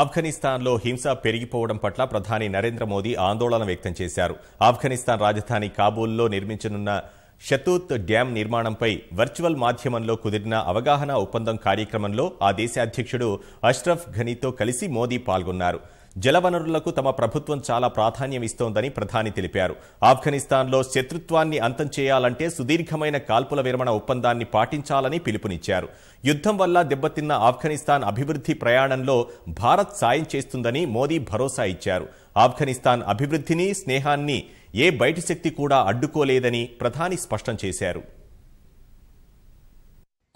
ఆఫ్ఘనిస్తాన్లో హింస పెరిగిపోవడం పట్ల ప్రధాని నరేంద్ర మోదీ ఆందోళన వ్యక్తం చేశారు ఆఫ్ఘనిస్తాన్ రాజధాని కాబూల్లో నిర్మించనున్న షతూత్ డ్యాం నిర్మాణంపై వర్చువల్ మాధ్యమంలో కుదిరిన అవగాహన ఒప్పందం కార్యక్రమంలో ఆ దేశ అధ్యక్షుడు అష్రఫ్ ఘనీతో కలిసి మోదీ పాల్గొన్నారు జలవనరులకు తమ ప్రభుత్వం చాలా ప్రాధాన్యం ఇస్తోందని ప్రధాని తెలిపారు ఆఫ్ఘనిస్తాన్లో శత్రుత్వాన్ని అంతం చేయాలంటే సుదీర్ఘమైన కాల్పుల విరమణ ఒప్పందాన్ని పాటించాలని పిలుపునిచ్చారు యుద్ధం వల్ల దెబ్బతిన్న ఆఫ్ఘనిస్తాన్ అభివృద్ధి ప్రయాణంలో భారత్ సాయం చేస్తుందని మోదీ భరోసా ఇచ్చారు ఆఫ్ఘనిస్తాన్ అభివృద్ధిని స్నేహాన్ని ఏ బయటి శక్తి కూడా అడ్డుకోలేదని ప్రధాని స్పష్టం చేశారు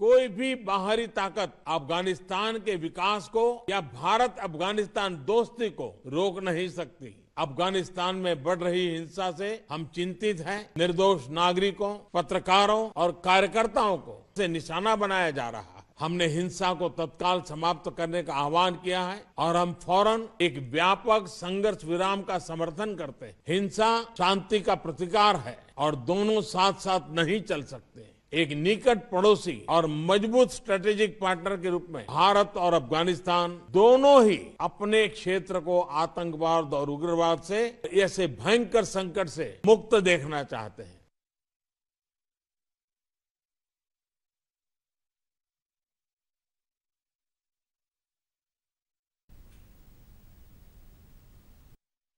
कोई भी बाहरी ताकत अफगानिस्तान के विकास को या भारत अफगानिस्तान दोस्ती को रोक नहीं सकती अफगानिस्तान में बढ़ रही हिंसा से हम चिंतित हैं निर्दोष नागरिकों पत्रकारों और कार्यकर्ताओं को से निशाना बनाया जा रहा है हमने हिंसा को तत्काल समाप्त करने का आह्वान किया है और हम फौरन एक व्यापक संघर्ष विराम का समर्थन करते हैं हिंसा शांति का प्रतिकार है और दोनों साथ साथ नहीं चल सकते एक निकट पड़ोसी और मजबूत स्ट्रेटेजिक पार्टनर के रूप में भारत और अफगानिस्तान दोनों ही अपने क्षेत्र को आतंकवाद और उग्रवाद से ऐसे भयंकर संकट से मुक्त देखना चाहते हैं